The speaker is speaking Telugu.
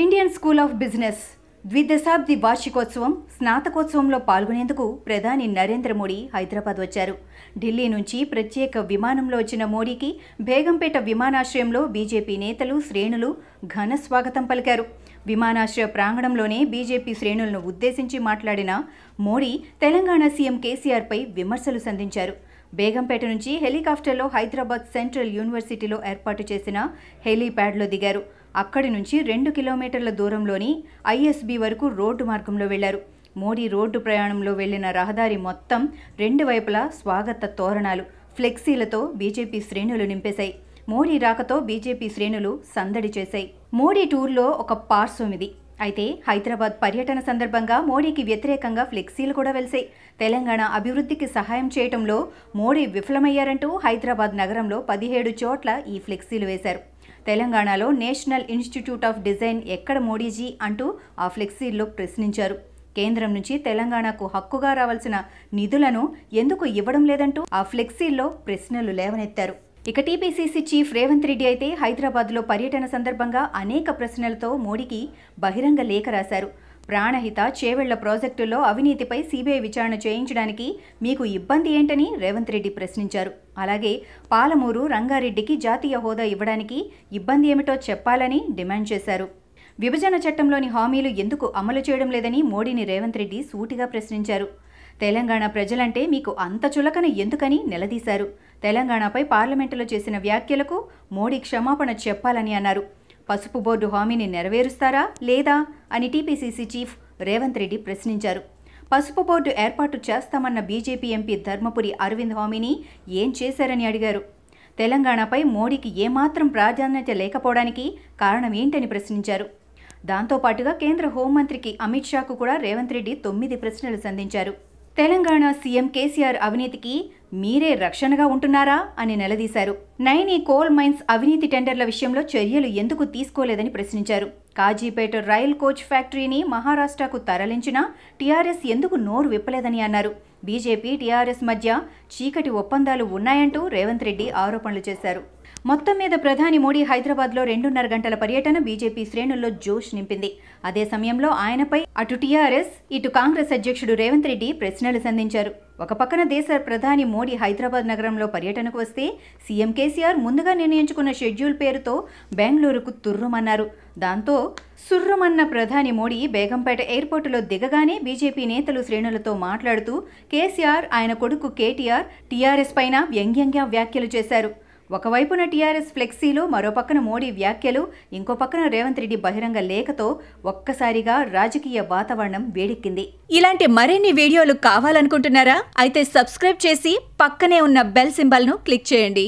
ఇండియన్ స్కూల్ ఆఫ్ బిజినెస్ ద్విదశాబ్ది వార్షికోత్సవం స్నాతకోత్సవంలో పాల్గొనేందుకు ప్రధాని నరేంద్ర మోడీ హైదరాబాద్ వచ్చారు ఢిల్లీ నుంచి ప్రత్యేక విమానంలో వచ్చిన మోడీకి బేగంపేట విమానాశ్రయంలో బీజేపీ నేతలు శ్రేణులు ఘన స్వాగతం పలికారు విమానాశ్రయ ప్రాంగణంలోనే బీజేపీ శ్రేణులను ఉద్దేశించి మాట్లాడిన మోడీ తెలంగాణ సీఎం కేసీఆర్పై విమర్శలు సంధించారు బేగంపేట నుంచి హెలికాప్టర్లో హైదరాబాద్ సెంట్రల్ యూనివర్సిటీలో ఏర్పాటు చేసిన హెలీప్యాడ్లో దిగారు అక్కడి నుంచి రెండు కిలోమీటర్ల దూరంలోని ఐఎస్బీ వరకు రోడ్డు మార్గంలో వెళ్లారు మోడీ రోడ్డు ప్రయాణంలో వెళ్లిన రహదారి మొత్తం రెండు వైపులా స్వాగత తోరణాలు ఫ్లెక్సీలతో బీజేపీ శ్రేణులు నింపేశాయి మోడీ రాకతో బీజేపీ శ్రేణులు సందడి చేశాయి మోడీ టూర్లో ఒక పార్శ్వం ఇది అయితే హైదరాబాద్ పర్యటన సందర్భంగా మోడీకి వ్యతిరేకంగా ఫ్లెక్సీలు కూడా వెలిసాయి తెలంగాణ అభివృద్ధికి సహాయం చేయటంలో మోడీ విఫలమయ్యారంటూ హైదరాబాద్ నగరంలో పదిహేడు చోట్ల ఈ ఫ్లెక్సీలు వేశారు తెలంగాణలో నేషనల్ ఇన్స్టిట్యూట్ ఆఫ్ డిజైన్ ఎక్కడ మోడీజీ అంటూ ఆ ఫ్లెక్సీల్లో ప్రశ్నించారు కేంద్రం నుంచి తెలంగాణకు హక్కుగా రావాల్సిన నిధులను ఎందుకు ఇవ్వడం లేదంటూ ఆ ఫ్లెక్సీల్లో ప్రశ్నలు లేవనెత్తారు ఇక టీపీసీసీ చీఫ్ రేవంత్ రెడ్డి అయితే హైదరాబాద్లో పర్యటన సందర్భంగా అనేక ప్రశ్నలతో మోడీకి బహిరంగ లేఖ రాశారు ప్రాణహిత చేవెళ్ల ప్రాజెక్టుల్లో అవినీతిపై సీబీఐ విచారణ చేయించడానికి మీకు ఇబ్బంది ఏంటని రేవంత్ రెడ్డి ప్రశ్నించారు అలాగే పాలమూరు రంగారెడ్డికి జాతీయ హోదా ఇవ్వడానికి ఇబ్బంది ఏమిటో చెప్పాలని డిమాండ్ చేశారు విభజన చట్టంలోని హామీలు ఎందుకు అమలు చేయడం లేదని మోడీని రేవంత్ రెడ్డి సూటిగా ప్రశ్నించారు తెలంగాణ ప్రజలంటే మీకు అంత చులకన ఎందుకని నిలదీశారు తెలంగాణపై పార్లమెంటులో చేసిన వ్యాఖ్యలకు మోడీ క్షమాపణ చెప్పాలని అన్నారు పసుపు బోర్డు హామీని నెరవేరుస్తారా లేదా అని టీపీసీసీ చీఫ్ రేవంత్ రెడ్డి ప్రశ్నించారు పసుపు బోర్డు ఏర్పాటు చేస్తామన్న బీజేపీ ఎంపీ ధర్మపురి అరవింద్ హామీని ఏం చేశారని అడిగారు తెలంగాణపై మోడీకి ఏమాత్రం ప్రాధాన్యత లేకపోవడానికి కారణం ఏంటని ప్రశ్నించారు దాంతోపాటుగా కేంద్ర హోంమంత్రికి అమిత్ షాకు కూడా రేవంత్ రెడ్డి తొమ్మిది ప్రశ్నలు సంధించారు తెలంగాణ సీఎం కేసీఆర్ అవినీతికి మీరే రక్షణగా ఉంటున్నారా అని నిలదీశారు నైని కోల్ మైన్స్ అవినీతి టెండర్ల విషయంలో చర్యలు ఎందుకు తీసుకోలేదని ప్రశ్నించారు కాజీపేట రైల్ కోచ్ ఫ్యాక్టరీని మహారాష్ట్రకు తరలించినా టీఆర్ఎస్ ఎందుకు నోరు విప్పలేదని అన్నారు బీజేపీ టీఆర్ఎస్ మధ్య చీకటి ఒప్పందాలు ఉన్నాయంటూ రేవంత్ రెడ్డి ఆరోపణలు చేశారు మొత్తం మీద ప్రధాని మోడీ హైదరాబాద్లో రెండున్నర గంటల పర్యటన బీజేపీ శ్రేణుల్లో జోష్ నింపింది అదే సమయంలో ఆయనపై అటు టీఆర్ఎస్ ఇటు కాంగ్రెస్ అధ్యక్షుడు రేవంత్ రెడ్డి ప్రశ్నలు సంధించారు ఒక పక్కన దేశ ప్రధాని మోడీ హైదరాబాద్ నగరంలో పర్యటనకు వస్తే సీఎం కేసీఆర్ ముందుగా నిర్ణయించుకున్న షెడ్యూల్ పేరుతో బెంగళూరుకు తుర్రుమన్నారు దాంతో సుర్రుమన్న ప్రధాని మోడీ బేగంపేట ఎయిర్పోర్టులో దిగగానే బీజేపీ నేతలు శ్రేణులతో మాట్లాడుతూ కేసీఆర్ ఆయన కొడుకు కేటీఆర్ టీఆర్ఎస్ పైన వ్యంగ్యంగా వ్యాఖ్యలు చేశారు ఒకవైపున టీఆర్ఎస్ ఫ్లెక్సీలు మరో పక్కన మోడీ వ్యాఖ్యలు ఇంకో పక్కన రేవంత్ రెడ్డి బహిరంగ లేఖతో ఒక్కసారిగా రాజకీయ వాతావరణం వేడెక్కింది ఇలాంటి మరిన్ని వీడియోలు కావాలనుకుంటున్నారా అయితే సబ్స్క్రైబ్ చేసి పక్కనే ఉన్న బెల్ సింబల్ను క్లిక్ చేయండి